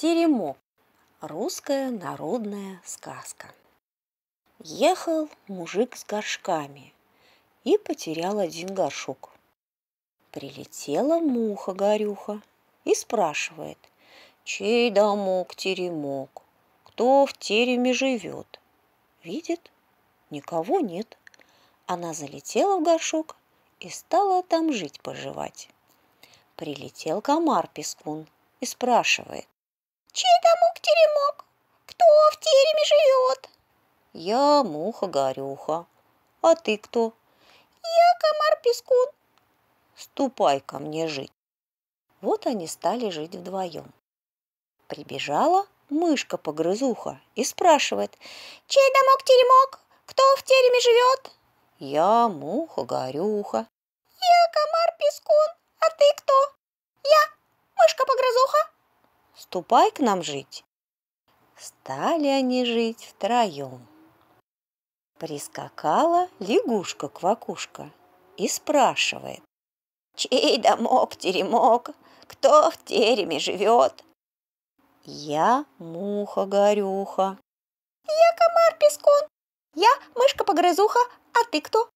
Теремок. Русская народная сказка. Ехал мужик с горшками и потерял один горшок. Прилетела муха-горюха и спрашивает, чей домок теремок, кто в тереме живет. Видит, никого нет. Она залетела в горшок и стала там жить-поживать. Прилетел комар-пескун и спрашивает, Чей домок теремок? Кто в тереме живет? Я муха-горюха. А ты кто? Я комар-пескун. Ступай ко мне жить. Вот они стали жить вдвоем. Прибежала мышка-погрызуха и спрашивает, «Чей домок-теремок? Кто в тереме живет?» «Я муха-горюха». «Я комар-пескун, а ты кто?» «Я мышка-погрызуха» ступай к нам жить. Стали они жить втроем. Прискакала лягушка-квакушка и спрашивает. «Чей домок-теремок? Кто в тереме живет?» «Я муха-горюха». «Я комар-пескун. Я муха горюха я комар пескон. я мышка погрызуха А ты кто?»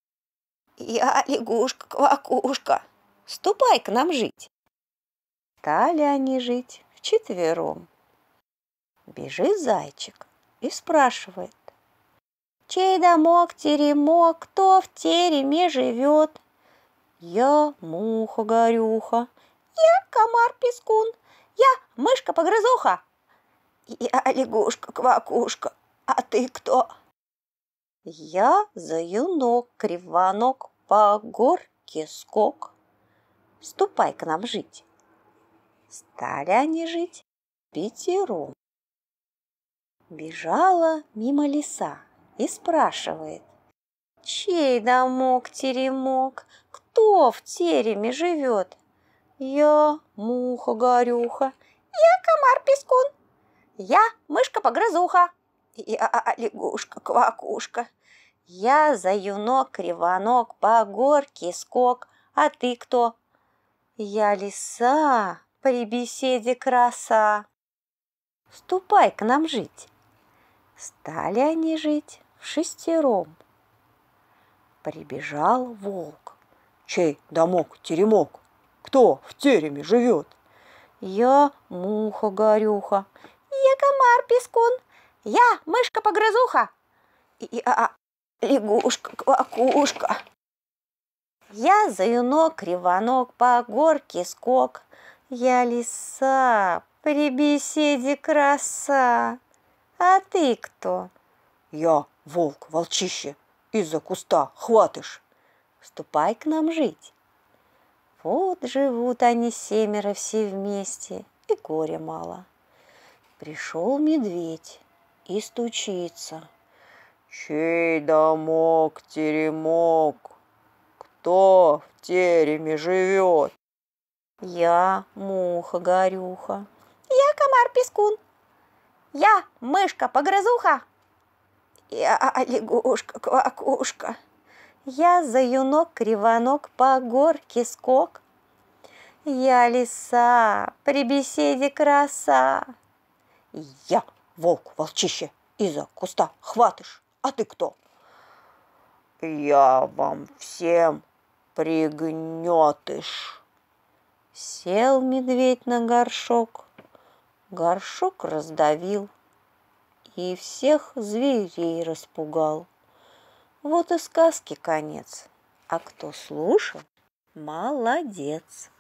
«Я лягушка-квакушка. Ступай к нам жить». Стали они жить вчетвером. Бежит зайчик и спрашивает. Чей домок теремок, кто в тереме живет? Я муха-горюха, я комар-пескун, я мышка-погрызуха, я лягушка-квакушка, а ты кто? Я заюнок, кривонок, по горке скок. Ступай к нам жить. Стали они жить пятером. Бежала мимо леса и спрашивает, Чей домок теремок, кто в тереме живет? Я муха-горюха, я комар-пескун, я мышка-погрызуха, я а, а, лягушка-квакушка, я заюнок-кривонок, по горке скок, а ты кто? Я лиса, при беседе краса. Ступай к нам жить. Стали они жить в шестером. Прибежал волк. Чей домок, теремок? Кто в тереме живет? Я муха-горюха. Я комар-пескун. Я мышка-погрызуха. А, а, Я лягушка-квакушка. Я заюнок-кривонок по горке скок. Я лиса, при беседе краса. А ты кто? Я волк, волчище, из-за куста хватишь. Ступай к нам жить. Вот живут они семеро все вместе, и горя мало. Пришел медведь и стучится. Чей домок теремок? Кто в тереме живет? Я муха-горюха. Я комар-пескун. Я мышка-погрызуха. Я лягушка-квакушка. Я заюнок-кривонок по горке скок. Я лиса, при беседе краса. Я волк, волчище, из-за куста хватыш. А ты кто? Я вам всем пригнетыш. Сел медведь на горшок, горшок раздавил и всех зверей распугал. Вот и сказки конец, а кто слушал, молодец.